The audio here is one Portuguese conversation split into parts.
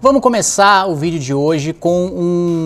Vamos começar o vídeo de hoje com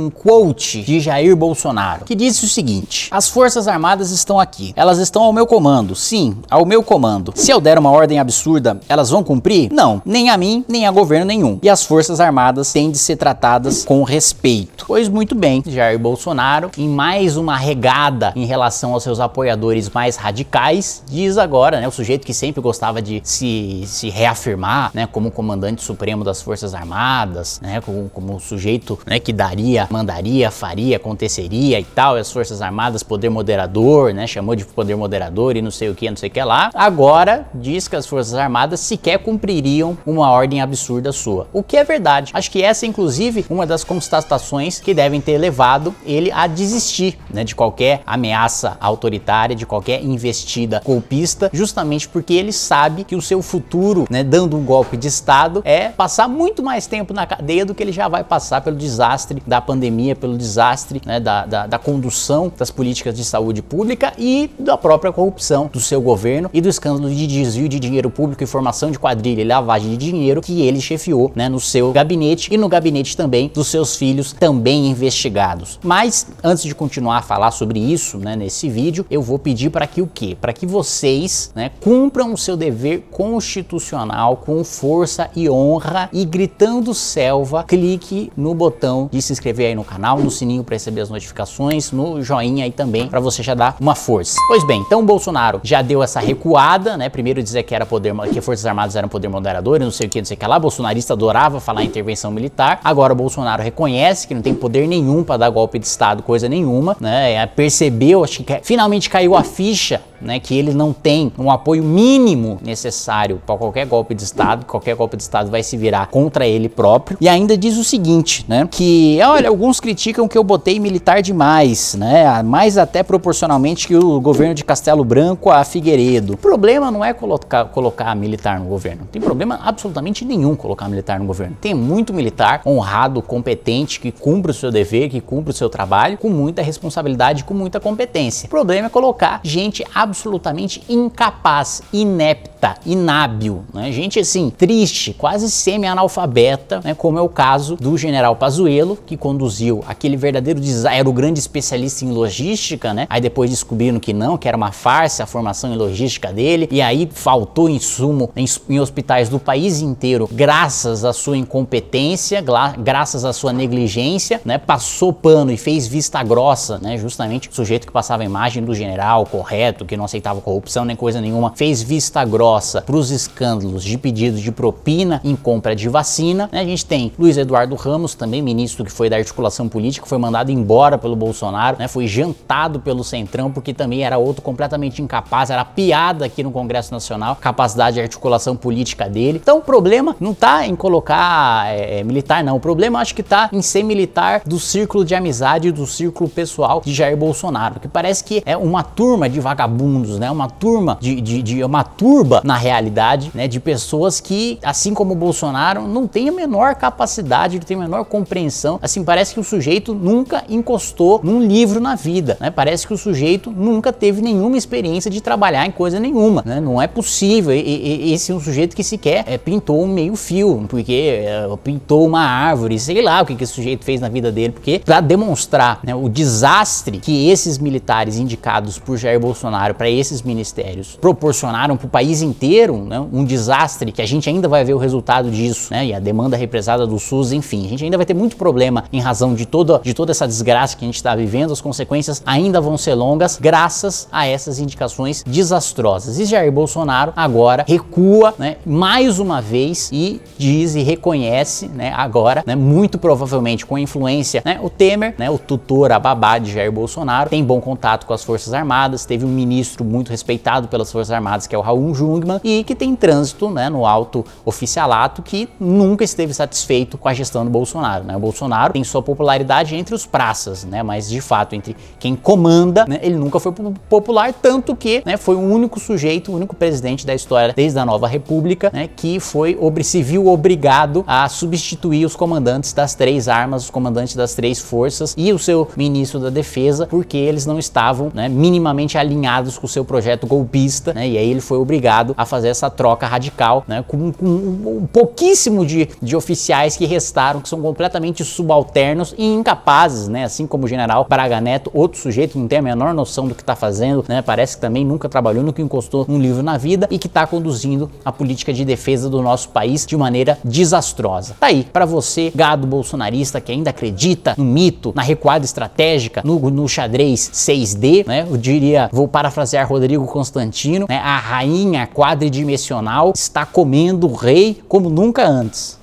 um quote de Jair Bolsonaro, que disse o seguinte: As Forças Armadas estão aqui. Elas estão ao meu comando. Sim, ao meu comando. Se eu der uma ordem absurda, elas vão cumprir? Não, nem a mim, nem a governo nenhum. E as Forças Armadas têm de ser tratadas com respeito. Pois muito bem, Jair Bolsonaro, em mais uma regada em relação aos seus apoiadores mais radicais, diz agora, né, o sujeito que sempre gostava de se, se reafirmar, né, como comandante supremo das Forças Armadas, armadas, né, como, como sujeito né, que daria, mandaria, faria, aconteceria e tal, e as Forças Armadas, poder moderador, né, chamou de poder moderador e não sei o que, não sei o que lá. Agora diz que as Forças Armadas sequer cumpririam uma ordem absurda sua, o que é verdade. Acho que essa é inclusive uma das constatações que devem ter levado ele a desistir né, de qualquer ameaça autoritária, de qualquer investida golpista, justamente porque ele sabe que o seu futuro, né, dando um golpe de Estado, é passar muito mais tempo tempo na cadeia do que ele já vai passar pelo desastre da pandemia, pelo desastre né, da, da, da condução das políticas de saúde pública e da própria corrupção do seu governo e do escândalo de desvio de dinheiro público, e formação de quadrilha e lavagem de dinheiro que ele chefiou né, no seu gabinete e no gabinete também dos seus filhos, também investigados. Mas antes de continuar a falar sobre isso né, nesse vídeo, eu vou pedir para que o quê? Para que vocês né, cumpram o seu dever constitucional com força e honra e gritando Selva, clique no botão de se inscrever aí no canal, no sininho para receber as notificações, no joinha aí também para você já dar uma força. Pois bem, então o Bolsonaro já deu essa recuada, né? Primeiro dizer que era poder, que forças armadas eram poder moderador, não sei o que, não sei o que lá. Bolsonarista adorava falar intervenção militar. Agora o Bolsonaro reconhece que não tem poder nenhum para dar golpe de estado, coisa nenhuma, né? É, percebeu, acho que finalmente caiu a ficha né, que ele não tem um apoio mínimo necessário para qualquer golpe de Estado, qualquer golpe de Estado vai se virar contra ele próprio próprio. E ainda diz o seguinte, né? Que, olha, alguns criticam que eu botei militar demais, né? Mais até proporcionalmente que o governo de Castelo Branco a Figueiredo. O problema não é colocar, colocar militar no governo. Não tem problema absolutamente nenhum colocar militar no governo. Tem muito militar honrado, competente, que cumpre o seu dever, que cumpre o seu trabalho, com muita responsabilidade, com muita competência. O problema é colocar gente absolutamente incapaz, inepta, inábil, né? Gente assim, triste, quase semi-analfabeta, né, como é o caso do general Pazuello, que conduziu aquele verdadeiro desastre, era o grande especialista em logística, né? Aí depois descobriram que não, que era uma farsa a formação em logística dele, e aí faltou insumo em, em hospitais do país inteiro, graças à sua incompetência, graças à sua negligência, né? Passou pano e fez vista grossa, né? Justamente o sujeito que passava a imagem do general correto, que não aceitava corrupção nem coisa nenhuma, fez vista grossa para os escândalos de pedido de propina em compra de vacina, né? gente tem Luiz Eduardo Ramos, também ministro que foi da articulação política, foi mandado embora pelo Bolsonaro, né? Foi jantado pelo Centrão, porque também era outro completamente incapaz, era piada aqui no Congresso Nacional, capacidade de articulação política dele. Então o problema não tá em colocar é, é, militar, não. O problema acho que tá em ser militar do círculo de amizade, do círculo pessoal de Jair Bolsonaro, que parece que é uma turma de vagabundos, né? Uma turma de, de, de uma turba, na realidade, né? De pessoas que, assim como o Bolsonaro, não tem a menor menor capacidade, ele tem menor compreensão. Assim, parece que o sujeito nunca encostou num livro na vida, né? Parece que o sujeito nunca teve nenhuma experiência de trabalhar em coisa nenhuma, né? Não é possível. E, e, esse é um sujeito que sequer é, pintou um meio fio, porque é, pintou uma árvore, sei lá o que, que esse sujeito fez na vida dele, porque para demonstrar né, o desastre que esses militares indicados por Jair Bolsonaro para esses ministérios proporcionaram para o país inteiro, né? Um desastre que a gente ainda vai ver o resultado disso, né? E a demanda represada do SUS, enfim. A gente ainda vai ter muito problema em razão de toda, de toda essa desgraça que a gente está vivendo, as consequências ainda vão ser longas, graças a essas indicações desastrosas. E Jair Bolsonaro agora recua né, mais uma vez e diz e reconhece né, agora, né, muito provavelmente com a influência, né, o Temer, né, o tutor, a babá de Jair Bolsonaro, tem bom contato com as Forças Armadas, teve um ministro muito respeitado pelas Forças Armadas, que é o Raul Jungmann, e que tem trânsito né, no alto oficialato que nunca esteve satisfeito com a gestão do Bolsonaro. Né? O Bolsonaro tem sua popularidade entre os praças, né? mas de fato, entre quem comanda, né? ele nunca foi popular, tanto que né, foi o único sujeito, o único presidente da história desde a Nova República né, que foi se viu obrigado a substituir os comandantes das três armas, os comandantes das três forças e o seu ministro da defesa, porque eles não estavam né, minimamente alinhados com o seu projeto golpista, né, e aí ele foi obrigado a fazer essa troca radical, né, com, com um pouquíssimo de, de oficiais que restaram, que são completamente subalternos e incapazes, né? Assim como o general Braga Neto, outro sujeito que não tem a menor noção do que está fazendo, né? Parece que também nunca trabalhou, nunca encostou um livro na vida e que está conduzindo a política de defesa do nosso país de maneira desastrosa. Tá aí, para você, gado bolsonarista que ainda acredita no mito, na recuada estratégica, no, no xadrez 6D, né? Eu diria, vou parafrasear Rodrigo Constantino, né? A rainha quadridimensional está comendo o rei como nunca antes.